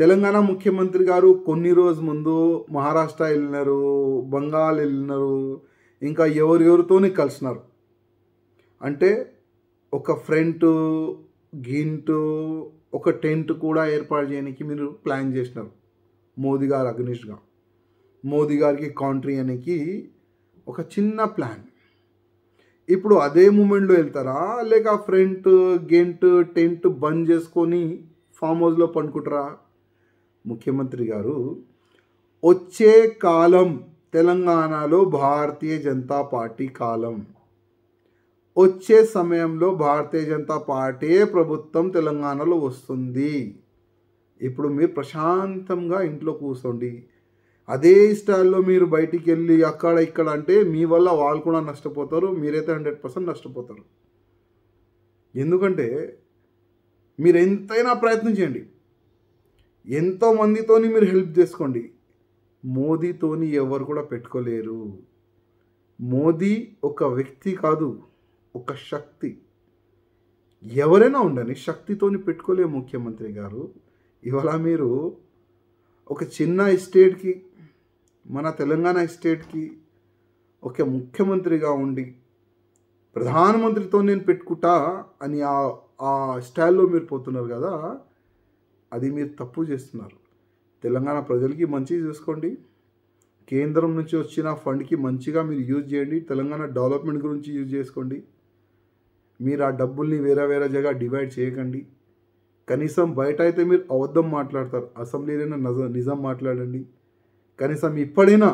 తెలంగాణ ముఖ్యమంత్రి గారు కొన్ని రోజు ముందు మహారాష్ట్ర వెళ్ళినారు బంగాల్ వెళ్ళినారు ఇంకా ఎవరెవరితోనే కలిసినారు అంటే ఒక ఫ్రంట్ గింటు ఒక టెంట్ కూడా ఏర్పాటు చేయడానికి మీరు ప్లాన్ చేసినారు మోదీ గారు అగ్నిష్గా మోదీ గారికి కాంట్రీ అనేకి ఒక చిన్న ప్లాన్ ఇప్పుడు అదే మూమెంట్లో వెళ్తారా లేక ఫ్రంట్ గెంట్ టెంట్ బంద్ చేసుకొని ఫామ్ హౌస్లో పండుకుంటారా ముఖ్యమంత్రి గారు వచ్చే కాలం తెలంగాణలో భారతీయ జనతా పార్టీ కాలం వచ్చే సమయంలో భారతీయ జనతా పార్టీ ప్రభుత్వం తెలంగాణలో వస్తుంది ఇప్పుడు మీరు ప్రశాంతంగా ఇంట్లో కూర్చోండి అదే స్టైల్లో మీరు బయటికి వెళ్ళి అక్కడ ఇక్కడ అంటే మీ వల్ల వాళ్ళు కూడా నష్టపోతారు మీరైతే హండ్రెడ్ పర్సెంట్ నష్టపోతారు ఎందుకంటే మీరు ఎంతైనా ప్రయత్నం చేయండి ఎంతోమందితోని మీరు హెల్ప్ చేసుకోండి మోదీతోని ఎవరు కూడా పెట్టుకోలేరు మోదీ ఒక వ్యక్తి కాదు ఒక శక్తి ఎవరైనా ఉండని శక్తితోని పెట్టుకోలే ముఖ్యమంత్రి గారు ఇవాళ మీరు ఒక చిన్న ఎస్టేట్కి మన తెలంగాణ ఎస్టేట్కి ఒక ముఖ్యమంత్రిగా ఉండి ప్రధానమంత్రితో నేను పెట్టుకుంటా అని ఆ స్టైల్లో మీరు పోతున్నారు కదా అది మీరు తప్పు చేస్తున్నారు తెలంగాణ ప్రజలకి మంచి చూసుకోండి కేంద్రం నుంచి వచ్చిన ఫండ్కి మంచిగా మీరు యూజ్ చేయండి తెలంగాణ డెవలప్మెంట్ గురించి యూజ్ చేసుకోండి మీరు ఆ డబ్బుల్ని వేరే వేరే జగా డివైడ్ చేయకండి కనీసం బయట అయితే మీరు అబద్ధం మాట్లాడతారు అసెంబ్లీలో నజ నిజం మాట్లాడండి కనీసం ఇప్పుడైనా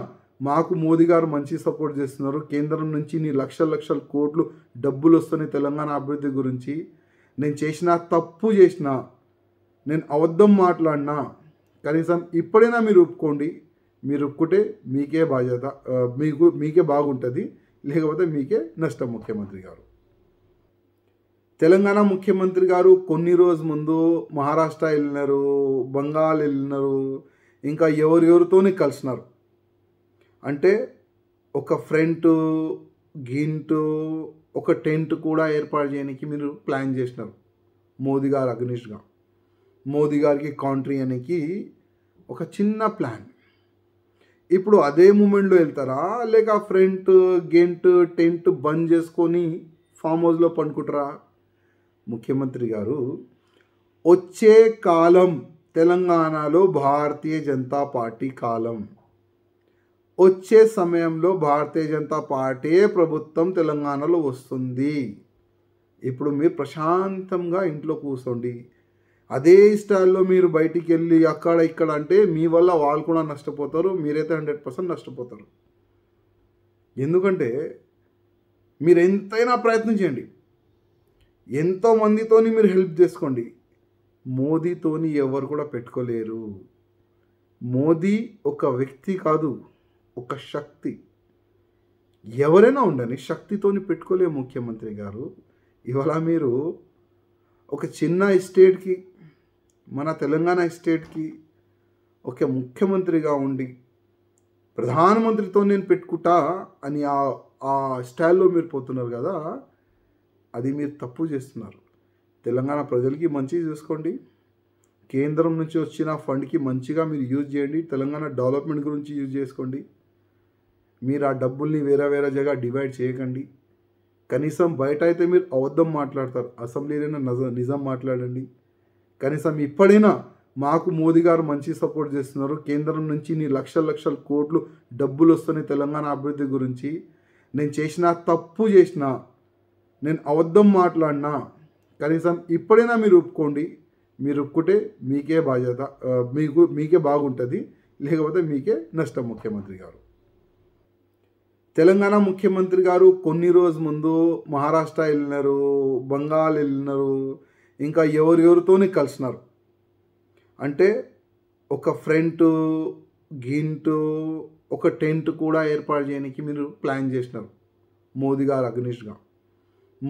మాకు మోదీ గారు మంచి సపోర్ట్ చేస్తున్నారు కేంద్రం నుంచి నీ లక్షల లక్షల కోట్లు డబ్బులు వస్తున్నాయి తెలంగాణ అభివృద్ధి గురించి నేను చేసిన తప్పు చేసిన నేను అబద్ధం మాట్లాడినా కనీసం ఇప్పుడైనా మీరు ఒప్పుకోండి మీరు ఒప్పుకుంటే మీకే బాధ్యత మీకు మీకే బాగుంటుంది లేకపోతే మీకే నష్టం ముఖ్యమంత్రి గారు తెలంగాణ ముఖ్యమంత్రి గారు కొన్ని రోజు ముందు మహారాష్ట్ర వెళ్ళినారు బంగాల్ వెళ్ళినారు ఇంకా ఎవరెవరితోనే కలిసినారు అంటే ఒక ఫ్రంట్ గింట్ ఒక టెంట్ కూడా ఏర్పాటు చేయడానికి మీరు ప్లాన్ చేసినారు మోదీ గారు అగ్నిష్గా మోదీ గారికి కాంట్రీ అనేకి ఒక చిన్న ప్లాన్ ఇప్పుడు అదే మూమెంట్లో వెళ్తారా లేక ఫ్రంట్ గెంట్ టెంట్ బంద్ చేసుకొని ఫామ్ హౌస్లో పండుకుంటారా ముఖ్యమంత్రి గారు వచ్చే కాలం తెలంగాణలో భారతీయ జనతా పార్టీ కాలం వచ్చే సమయంలో భారతీయ జనతా పార్టీ ప్రభుత్వం తెలంగాణలో వస్తుంది ఇప్పుడు మీరు ప్రశాంతంగా ఇంట్లో కూర్చోండి అదే స్టైల్లో మీరు బయటికి వెళ్ళి అక్కడ ఇక్కడ అంటే మీ వల్ల వాళ్ళు కూడా నష్టపోతారు మీరైతే హండ్రెడ్ పర్సెంట్ నష్టపోతారు ఎందుకంటే మీరు ఎంతైనా ప్రయత్నం చేయండి ఎంతోమందితోని మీరు హెల్ప్ చేసుకోండి మోదీతోని ఎవరు కూడా పెట్టుకోలేరు మోదీ ఒక వ్యక్తి కాదు ఒక శక్తి ఎవరైనా ఉండని శక్తితోని పెట్టుకోలే ముఖ్యమంత్రి గారు ఇవాళ మీరు ఒక చిన్న ఎస్టేట్కి మన తెలంగాణ స్టేట్కి ఒక ముఖ్యమంత్రిగా ఉండి ప్రధానమంత్రితో నేను పెట్టుకుంటా అని ఆ ఆ స్టైల్లో మీరు పోతున్నారు కదా అది మీరు తప్పు చేస్తున్నారు తెలంగాణ ప్రజలకి మంచి చూసుకోండి కేంద్రం నుంచి వచ్చిన ఫండ్కి మంచిగా మీరు యూజ్ చేయండి తెలంగాణ డెవలప్మెంట్ గురించి యూజ్ చేసుకోండి మీరు ఆ డబ్బుల్ని వేరే వేరే జగ డివైడ్ చేయకండి కనీసం బయట అయితే మీరు అబద్ధం మాట్లాడతారు అసెంబ్లీలోనే నిజం మాట్లాడండి కనీసం ఇప్పుడైనా మాకు మోదీ గారు మంచి సపోర్ట్ చేస్తున్నారు కేంద్రం నుంచి నీ లక్షల లక్షల కోట్లు డబ్బులు వస్తున్నాయి తెలంగాణ అభివృద్ధి గురించి నేను చేసిన తప్పు చేసిన నేను అబద్ధం మాట్లాడినా కనీసం ఇప్పుడైనా మీరు ఒప్పుకోండి మీరు ఒప్పుకుంటే మీకే బాధ్యత మీకు మీకే బాగుంటుంది లేకపోతే మీకే నష్టం ముఖ్యమంత్రి గారు తెలంగాణ ముఖ్యమంత్రి గారు కొన్ని రోజు ముందు మహారాష్ట్ర వెళ్ళినారు బంగాల్ వెళ్ళినారు ఇంకా ఎవరితోనే కలిసినారు అంటే ఒక ఫ్రంట్ గింటు ఒక టెంట్ కూడా ఏర్పాటు చేయడానికి మీరు ప్లాన్ చేసినారు మోదీ గారు అగ్నిష్గా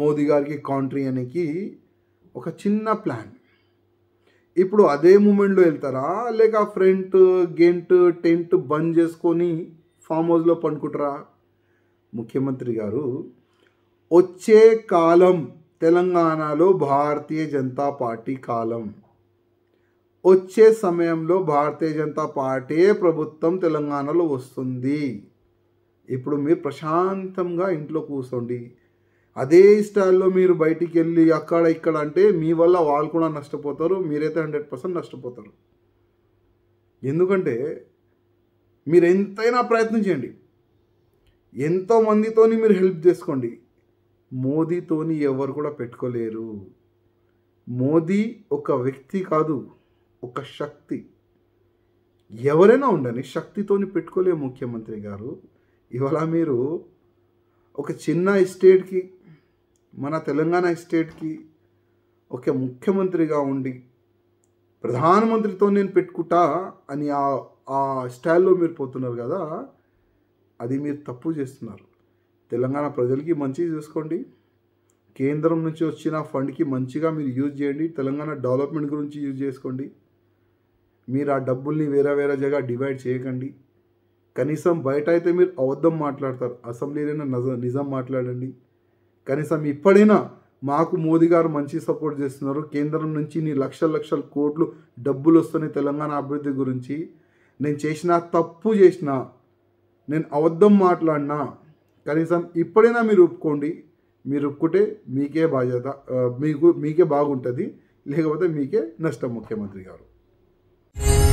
మోదీ గారికి కాంట్రీ అనేకి ఒక చిన్న ప్లాన్ ఇప్పుడు అదే మూమెంట్లో వెళ్తారా లేక ఫ్రంట్ గెంట్ టెంట్ బంద్ చేసుకొని ఫామ్ హౌస్లో పండుకుంటారా ముఖ్యమంత్రి గారు వచ్చే కాలం తెలంగాణలో భారతీయ జనతా పార్టీ కాలం వచ్చే సమయంలో భారతీయ జనతా పార్టీ ప్రభుత్వం తెలంగాణలో వస్తుంది ఇప్పుడు మీరు ప్రశాంతంగా ఇంట్లో కూర్చోండి అదే స్టైల్లో మీరు బయటికి వెళ్ళి అక్కడ ఇక్కడ అంటే మీ వల్ల వాళ్ళు కూడా నష్టపోతారు మీరైతే హండ్రెడ్ పర్సెంట్ నష్టపోతారు ఎందుకంటే మీరు ఎంతైనా ప్రయత్నం చేయండి ఎంతోమందితో మీరు హెల్ప్ చేసుకోండి మోదీతోని ఎవరు కూడా పెట్టుకోలేరు మోదీ ఒక వ్యక్తి కాదు ఒక శక్తి ఎవరైనా ఉండని శక్తితోని పెట్టుకోలేము ముఖ్యమంత్రి గారు ఇవాళ మీరు ఒక చిన్న ఎస్టేట్కి మన తెలంగాణ ఎస్టేట్కి ఒక ముఖ్యమంత్రిగా ఉండి ప్రధానమంత్రితో నేను పెట్టుకుంటా అని ఆ స్టైల్లో మీరు పోతున్నారు కదా అది మీరు తప్పు చేస్తున్నారు తెలంగాణ ప్రజలకి మంచి చూసుకోండి కేంద్రం నుంచి వచ్చిన ఫండ్కి మంచిగా మీరు యూజ్ చేయండి తెలంగాణ డెవలప్మెంట్ గురించి యూజ్ చేసుకోండి మీరు ఆ డబ్బుల్ని వేరే వేరే జగ డివైడ్ చేయకండి కనీసం బయట అయితే మీరు అబద్ధం మాట్లాడతారు అసెంబ్లీలైనా నజ నిజం మాట్లాడండి కనీసం ఇప్పుడైనా మాకు మోదీ గారు మంచి సపోర్ట్ చేస్తున్నారు కేంద్రం నుంచి నీ లక్షల లక్షల కోట్లు డబ్బులు వస్తున్నాయి తెలంగాణ అభివృద్ధి గురించి నేను చేసిన తప్పు చేసిన నేను అబద్ధం మాట్లాడినా కనీసం ఇప్పుడైనా మీరు ఒప్పుకోండి మీరు ఒప్పుకుంటే మీకే బాధ్యత మీకు మీకే బాగుంటుంది లేకపోతే మీకే నష్టం ముఖ్యమంత్రి గారు